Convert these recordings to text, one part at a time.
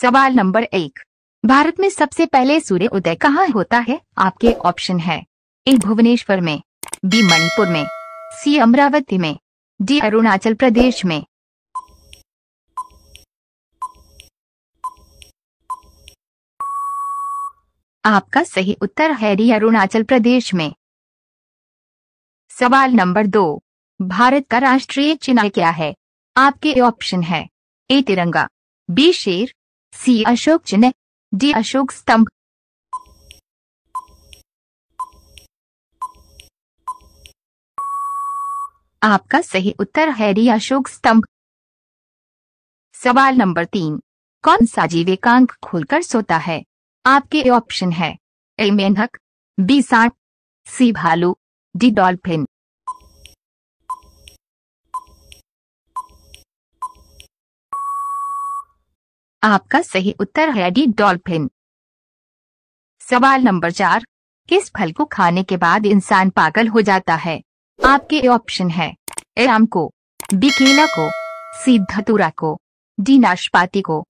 सवाल नंबर एक भारत में सबसे पहले सूर्य उदय कहाँ होता है आपके ऑप्शन है ए भुवनेश्वर में बी मणिपुर में सी अमरावती में डी अरुणाचल प्रदेश में आपका सही उत्तर है डी अरुणाचल प्रदेश में सवाल नंबर दो भारत का राष्ट्रीय चिन्ह क्या है आपके ऑप्शन है ए तिरंगा बी शेर सी अशोक चिन्ह डी अशोक स्तंभ आपका सही उत्तर है डी अशोक स्तंभ सवाल नंबर तीन कौन सा जीविकांक अंक खोलकर सोता है आपके ऑप्शन है ए मेंढक बी सांप सी भालू डी डॉल्फिन आपका सही उत्तर है डी डॉल्फिन सवाल नंबर चार किस फल को खाने के बाद इंसान पागल हो जाता है आपके ऑप्शन है ए आम को बी केला को सी धतूरा को डी नाशपाती को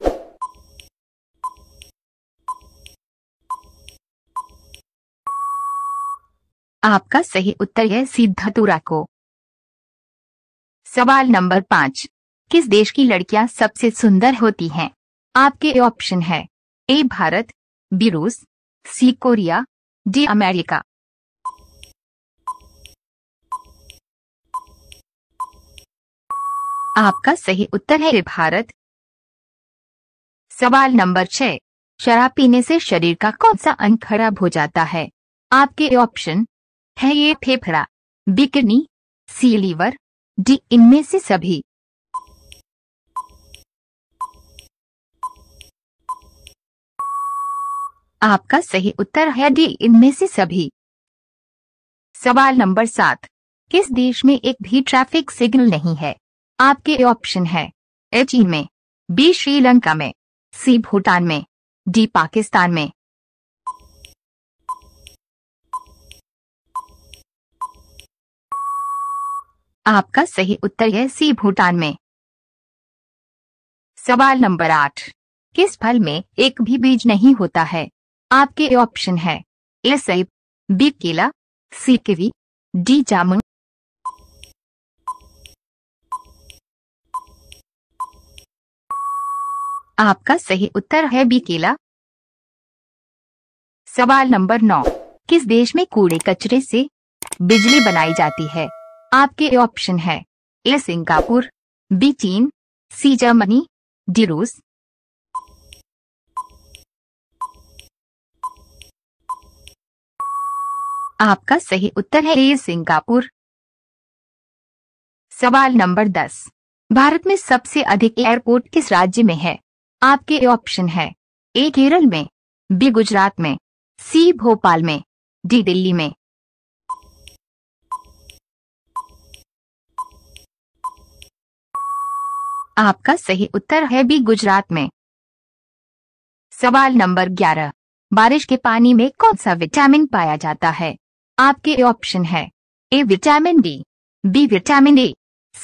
आपका सही उत्तर है सी धतूरा को सवाल नंबर पांच किस देश की लड़कियां सबसे सुंदर होती हैं आपके ऑप्शन है ए भारत बी रूस सी कोरिया डी अमेरिका आपका सही उत्तर है भारत सवाल नंबर छह शराब पीने से शरीर का कौन सा अंग खराब हो जाता है आपके ऑप्शन है ये फेफड़ा बिकनी सी लीवर डी इनमें से सभी आपका सही उत्तर है डी इनमें से सभी सवाल नंबर सात किस देश में एक भी ट्रैफिक सिग्नल नहीं है आपके ऑप्शन है ए चीन में बी श्रीलंका में सी भूटान में डी पाकिस्तान में आपका सही उत्तर है सी भूटान में सवाल नंबर आठ किस फल में एक भी बीज नहीं होता है आपके ऑप्शन है ए सेब बी केला सी केवी डी जामुन आपका सही उत्तर है बी केला सवाल नंबर नौ किस देश में कूड़े कचरे से बिजली बनाई जाती है आपके ऑप्शन है ए सिंगापुर बी चीन सी जर्मनी डी रूस आपका सही उत्तर है ए सिंगापुर सवाल नंबर दस भारत में सबसे अधिक एयरपोर्ट किस राज्य में है आपके ऑप्शन है ए केरल में बी गुजरात में सी भोपाल में डी दिल्ली में आपका सही उत्तर है बी गुजरात में सवाल नंबर ग्यारह बारिश के पानी में कौन सा विटामिन पाया जाता है आपके ऑप्शन है A vitamin D B vitamin A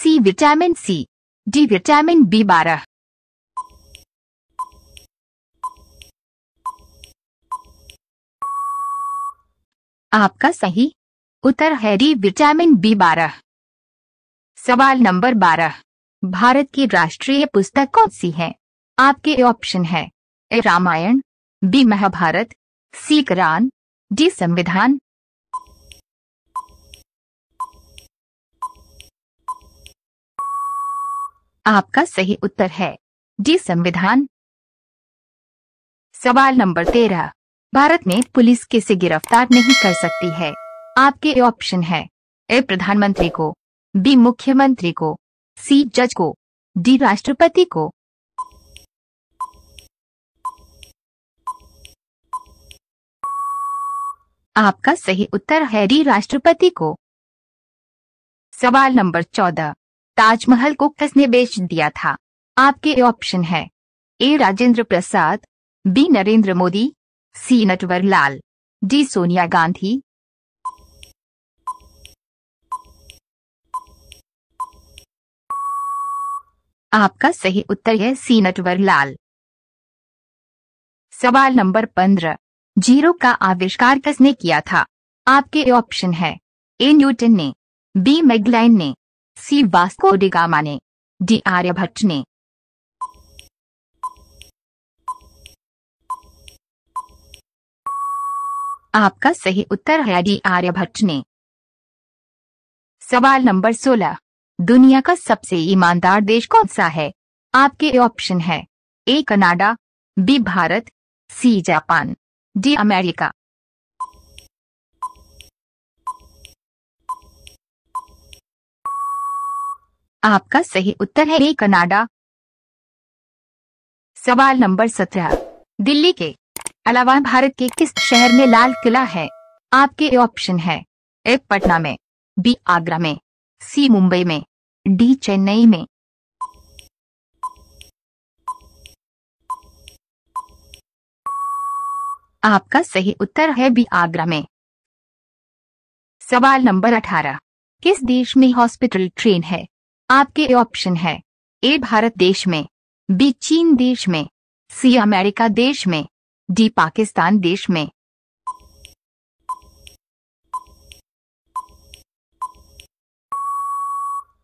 C vitamin C D vitamin B बारह आपका सही उत्तर है डी विटामिन बी बारह सवाल नंबर बारह भारत की राष्ट्रीय पुस्तक कौन सी है आपके ऑप्शन है A Ramayana B Mahabharata C Quran D संविधान आपका सही उत्तर है डी संविधान सवाल नंबर तेरह भारत में पुलिस किसे गिरफ्तार नहीं कर सकती है आपके ऑप्शन है ए प्रधानमंत्री को बी मुख्यमंत्री को सी जज को डी राष्ट्रपति को आपका सही उत्तर है डी राष्ट्रपति को सवाल नंबर चौदह ताजमहल को किसने बेच दिया था आपके ऑप्शन है A Rajendra Prasad B Narendra Modi C Natwar Lal D Sonia Gandhi आपका सही उत्तर है सी नटवर लाल सवाल नंबर पंद्रह जीरो का आविष्कार किसने किया था आपके ऑप्शन है ए न्यूटन ने बी मैगलाइन ने सी वास्को डिगामा ने डी आर्यभट्ट ने आपका सही उत्तर है डी आर्यभट्ट ने सवाल नंबर 16 दुनिया का सबसे ईमानदार देश कौन सा है आपके ऑप्शन है A Canada B Bharat C Japan D America आपका सही उत्तर है ए कनाडा सवाल नंबर सत्रह दिल्ली के अलावा भारत के किस शहर में लाल किला है आपके ऑप्शन है ए पटना में बी आगरा में सी मुंबई में डी चेन्नई में आपका सही उत्तर है बी आगरा में सवाल नंबर अठारह किस देश में हॉस्पिटल ट्रेन है आपके ऑप्शन है ए भारत देश में बी चीन देश में सी अमेरिका देश में डी पाकिस्तान देश में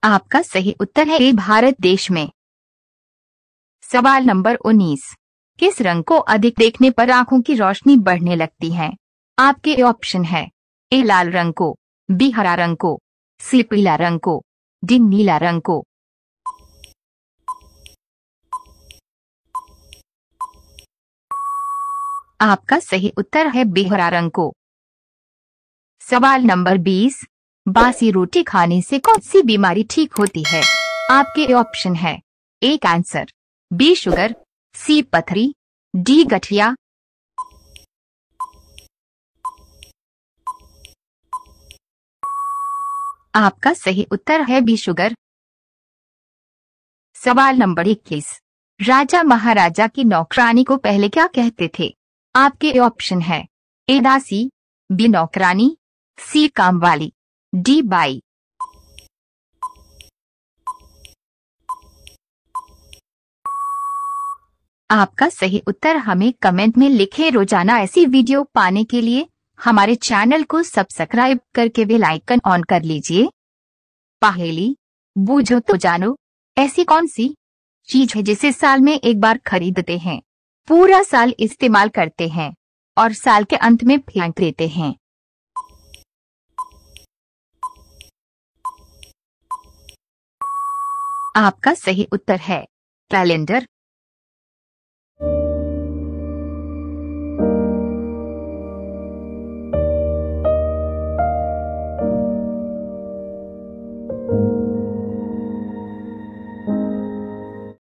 आपका सही उत्तर है ए भारत देश में सवाल नंबर 19 किस रंग को अधिक देखने पर आंखों की रोशनी बढ़ने लगती है आपके ऑप्शन है ए लाल रंग को बी हरा रंग को सी पीला रंग को दिन नीला रंग को आपका सही उत्तर है बेहरा रंग को सवाल नंबर बीस बासी रोटी खाने से कौन सी बीमारी ठीक होती है आपके ऑप्शन है A cancer B sugar C पथरी डी गठिया आपका सही उत्तर है बी शुगर सवाल नंबर इक्कीस राजा महाराजा की नौकरानी को पहले क्या कहते थे आपके ऑप्शन है ए दासी बी नौकरानी सी काम वाली डी बाई आपका सही उत्तर हमें कमेंट में लिखे रोजाना ऐसी वीडियो पाने के लिए हमारे चैनल को सब्सक्राइब करके बेल आइकन ऑन कर लीजिए पहेली बूझो तो जानो ऐसी कौन सी चीज है जिसे साल में एक बार खरीदते हैं पूरा साल इस्तेमाल करते हैं और साल के अंत में फेंक देते हैं आपका सही उत्तर है कैलेंडर